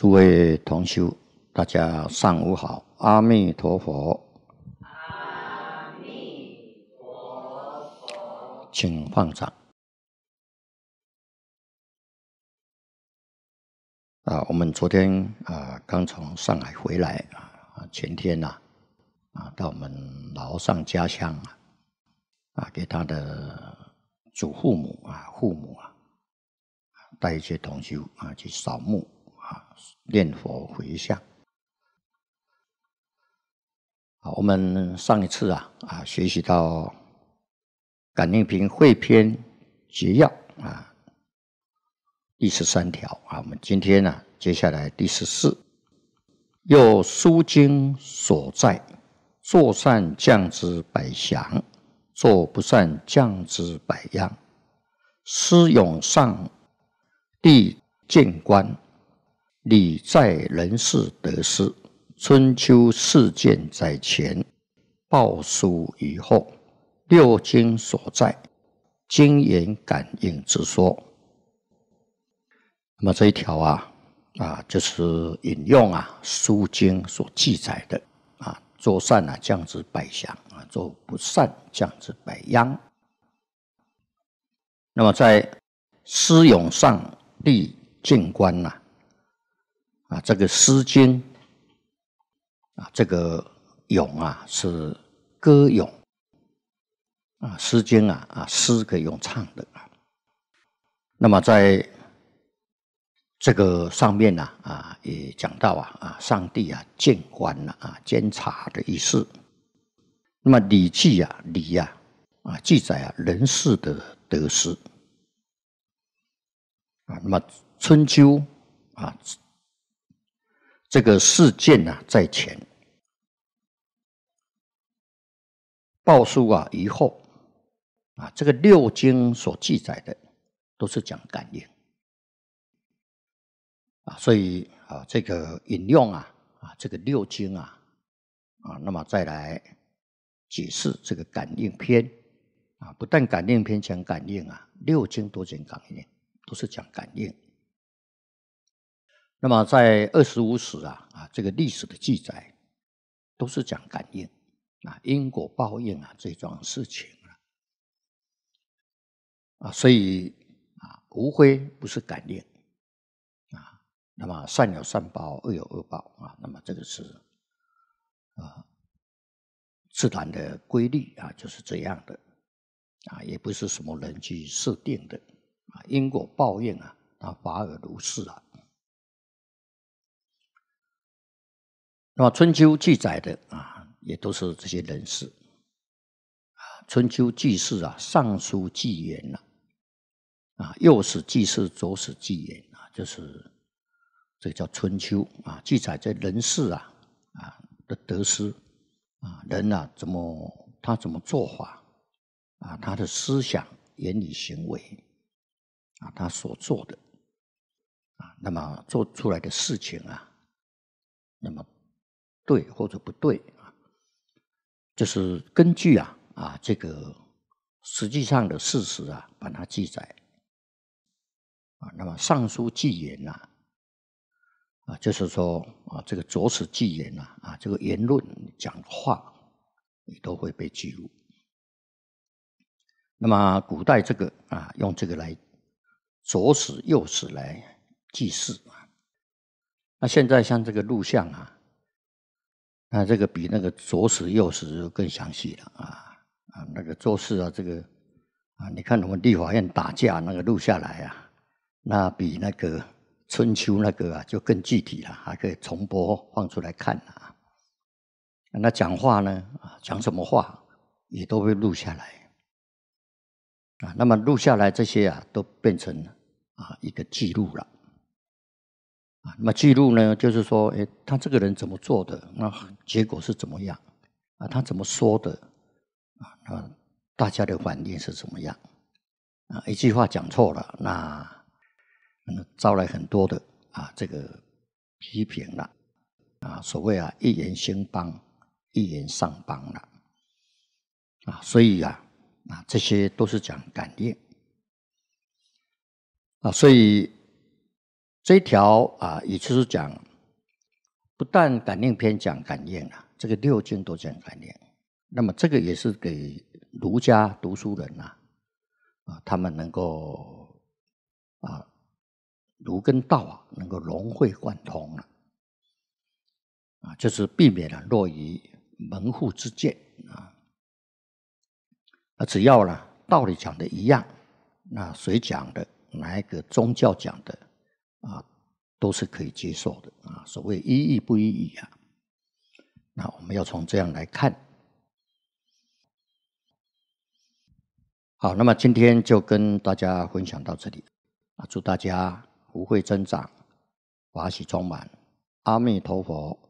诸位同修，大家上午好！阿弥陀佛！阿弥陀佛！请放掌。啊，我们昨天啊，刚从上海回来啊，前天呐，啊，到我们老上家乡啊，啊，给他的祖父母啊、父母啊，带一些同修啊去扫墓。念佛回向，好，我们上一次啊啊，学习到《感应篇汇编节要》啊第十三条啊，我们今天呢，接下来第十四又书经所在，作善降之百祥，作不善降之百殃，施永上帝见官。礼在人事得失，春秋事件在前，报书以后，六经所在，经言感应之说。那么这一条啊，啊就是引用啊书经所记载的啊，做善啊降子百祥啊，做不善降子百殃。那么在诗咏上立静观呐。啊，这个《诗经》啊，这个咏啊是歌咏啊，《诗经》啊啊诗可以用唱的啊。那么在这个上面呢啊，也讲到啊啊，上帝啊监管了啊监察的意思。那么《礼记》啊，《礼啊，啊记载啊人事的得失啊。那么《春秋》啊。这个事件啊在前报数啊以后啊，这个六经所记载的都是讲感应啊，所以啊，这个引用啊啊，这个六经啊啊，那么再来解释这个感应篇啊，不但感应篇讲感应啊，六经都讲感应，都是讲感应。那么在二十五史啊啊，这个历史的记载都是讲感应啊，因果报应啊，这桩事情啊啊，所以啊，无非不是感应啊。那么善有善报，恶有恶报啊。那么这个是啊，自然的规律啊，就是这样的啊，也不是什么人去设定的啊。因果报应啊，它法尔如是啊。那么，《春秋》记载的啊，也都是这些人士。啊，《春秋》纪事啊，《尚书》纪言呐、啊，右史纪事，左史纪言啊，就是这叫《春秋》啊，记载这人事啊啊的得失啊，人啊怎么他怎么做法啊，他的思想、言语、行为啊，他所做的啊，那么做出来的事情啊，那么。对或者不对啊？就是根据啊啊这个实际上的事实啊，把它记载啊。那么《尚书》记言呐，啊，就是说啊，这个左史记言呐，啊，这个言论讲话你都会被记录。那么古代这个啊，用这个来左史右史来记事啊。那现在像这个录像啊。那这个比那个左史右史更详细了啊啊，那个做事啊，这个啊，你看我们立法院打架那个录下来啊，那比那个春秋那个啊就更具体了，还可以重播放出来看啊。那讲话呢啊，讲什么话也都会录下来啊。那么录下来这些啊，都变成啊一个记录了。那么记录呢，就是说，哎，他这个人怎么做的？那结果是怎么样？啊，他怎么说的？啊，那大家的反应是怎么样？啊，一句话讲错了，那招来很多的啊，这个批评了。啊，所谓啊，一言兴邦，一言丧邦了。啊，所以啊，啊，这些都是讲感应。啊，所以。这条啊，也就是讲，不但感应篇讲感应啊，这个六经都讲感应。那么这个也是给儒家读书人呐，啊，他们能够啊儒跟道啊能够融会贯通了，啊，就是避免了落于门户之见啊。啊，只要呢道理讲的一样，那谁讲的，哪一个宗教讲的？啊，都是可以接受的啊。所谓一义不一义啊，那我们要从这样来看。好，那么今天就跟大家分享到这里。啊，祝大家福慧增长，法喜充满。阿弥陀佛。